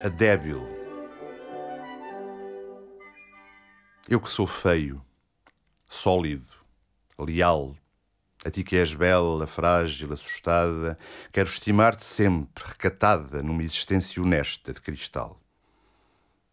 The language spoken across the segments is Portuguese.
a débil. Eu que sou feio, sólido, leal, a ti que és bela, frágil, assustada, quero estimar-te sempre recatada numa existência honesta de cristal.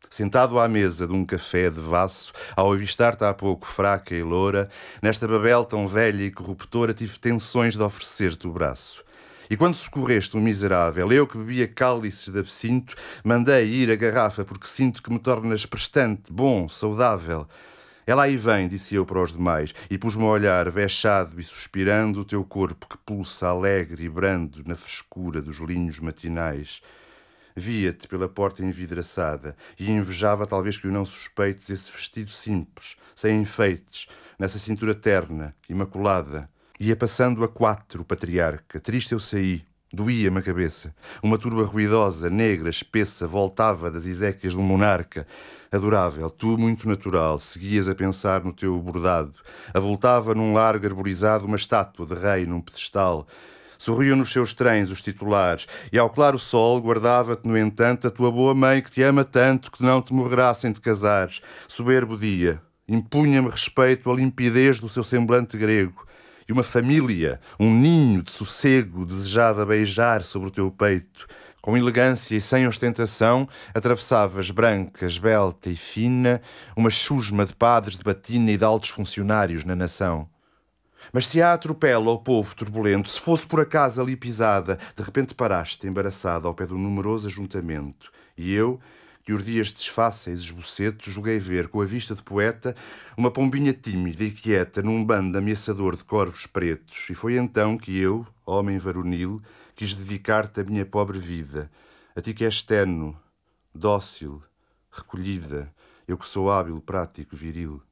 Sentado à mesa de um café de vasso, ao avistar-te há pouco fraca e loura, nesta Babel tão velha e corruptora, tive tensões de oferecer-te o braço. E quando socorreste um miserável, eu que bebia cálices de absinto, mandei ir a garrafa porque sinto que me tornas prestante, bom, saudável. Ela aí vem, disse eu para os demais, e pus-me a olhar, vexado e suspirando, o teu corpo que pulsa alegre e brando na frescura dos linhos matinais. Via-te pela porta envidraçada e invejava, talvez que o não suspeites, esse vestido simples, sem enfeites, nessa cintura terna, imaculada. Ia passando a quatro, patriarca. Triste eu saí. Doía-me a cabeça. Uma turba ruidosa, negra, espessa, voltava das iséquias de um monarca. Adorável, tu muito natural, seguias a pensar no teu bordado. Avultava num largo arborizado uma estátua de rei num pedestal. Sorriam nos seus trens os titulares, e ao claro sol guardava-te, no entanto, a tua boa mãe que te ama tanto que não te morrerá sem te casares. Soberbo dia, impunha-me respeito à limpidez do seu semblante grego e uma família, um ninho de sossego desejava beijar sobre o teu peito. Com elegância e sem ostentação, atravessavas branca, esbelta e fina uma chusma de padres de batina e de altos funcionários na nação. Mas se a atropela ao povo turbulento, se fosse por acaso ali pisada, de repente paraste, embaraçada, ao pé do numeroso ajuntamento, e eu, que os dias desfáceis esbocetos joguei ver, com a vista de poeta, uma pombinha tímida e quieta num bando ameaçador de corvos pretos. E foi então que eu, homem varonil, quis dedicar-te a minha pobre vida, a ti que és teno, dócil, recolhida, eu que sou hábil, prático, viril.